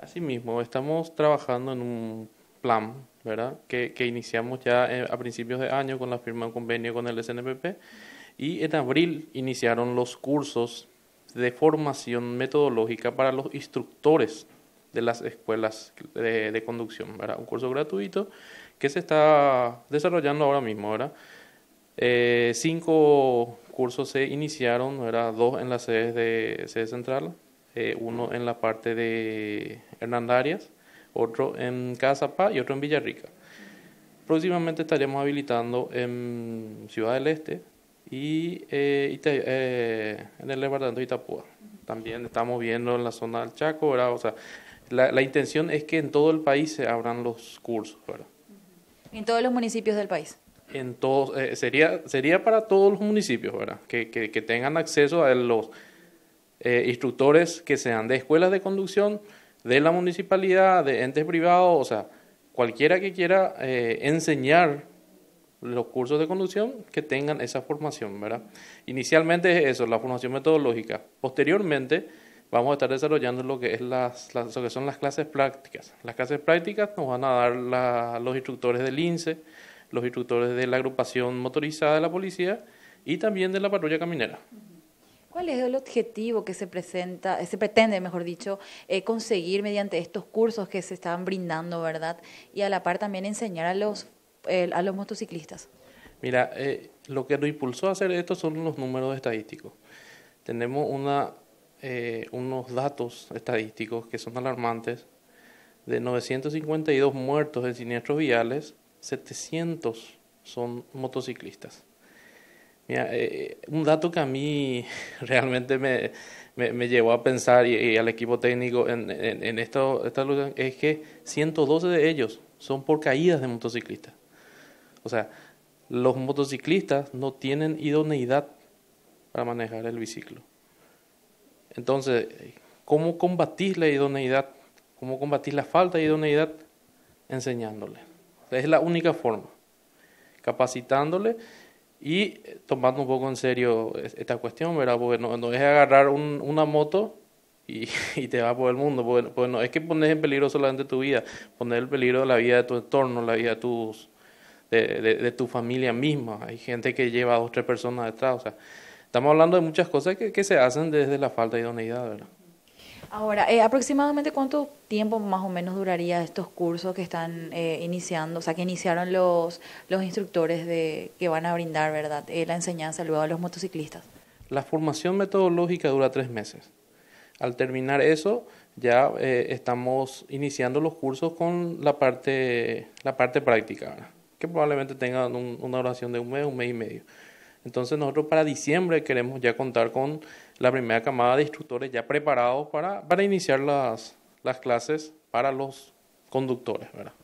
Asimismo, estamos trabajando en un plan, ¿verdad? Que, iniciamos ya eh, a principios de año con la firma de un convenio con el SNPP y en abril iniciaron los cursos de formación metodológica para los instructores de las escuelas de, conducción, ¿verdad? Un curso gratuito que se está desarrollando ahora mismo, ¿verdad? Eh, cinco cursos se iniciaron, Dos en la sedes de sede central eh, uno en la parte de Hernandarias, otro en Cazapá y otro en Villarrica. Próximamente estaremos habilitando en Ciudad del Este y eh, eh, en el departamento de Itapúa. También estamos viendo en la zona del Chaco, ¿verdad? O sea, la, la, intención es que en todo el país se abran los cursos, ¿verdad? ¿En todos los municipios del país? En todos, sería, sería para todos los municipios, ¿verdad? Que, que, que tengan acceso a los eh, instructores que sean de escuelas de conducción, de la municipalidad, de entes privados, o sea, cualquiera que quiera eh, enseñar los cursos de conducción que tengan esa formación, ¿verdad? Inicialmente es eso, la formación metodológica. Posteriormente vamos a estar desarrollando lo que, es que son las clases prácticas. Las clases prácticas nos van a dar los instructores del INSE, los instructores de la agrupación motorizada de la policía y también de la patrulla caminera. ¿Cuál es el objetivo que se presenta, se pretende, mejor dicho, eh, conseguir mediante estos cursos que se están brindando, verdad? Y a la par también enseñar a los, a los motociclistas. Mira, eh, lo que lo impulsó a hacer esto son los números estadísticos. Tenemos una, eh, unos datos estadísticos que son alarmantes de 952 muertos en siniestros viales, 700 son motociclistas. Mira, eh, un dato que a mí realmente me, me, llevó a pensar y, al equipo técnico en, esta lucha es que 112 de ellos son por caídas de motociclistas. O sea, los motociclistas no tienen idoneidad para manejar el biciclo. Entonces, ¿cómo combatir la idoneidad? ¿Cómo combatir la falta de idoneidad? Enseñándole. Es la única forma. Capacitándole y eh, tomando un poco en serio esta cuestión, ¿verdad? Porque no, es agarrar una moto y, te va por el mundo, porque, no es que pones en peligro solamente tu vida, pones en peligro la vida de tu entorno, la vida de tus, de, tu familia misma. Hay gente que lleva a dos, tres personas detrás. O sea, estamos hablando de muchas cosas que se hacen desde la falta de idoneidad, ¿verdad? Ahora, eh, aproximadamente cuánto tiempo más o menos duraría estos cursos que están eh, iniciando, o sea, que iniciaron los, los instructores de, que van a brindar, ¿verdad?, eh, la enseñanza luego a los motociclistas. La formación metodológica dura tres meses. Al terminar eso, ya estamos iniciando los cursos con la parte, la parte práctica, que probablemente tengan una duración de un mes, un mes y medio. Entonces nosotros para diciembre queremos ya contar con la primera camada de instructores ya preparados para, para iniciar las, las clases para los conductores, ¿verdad?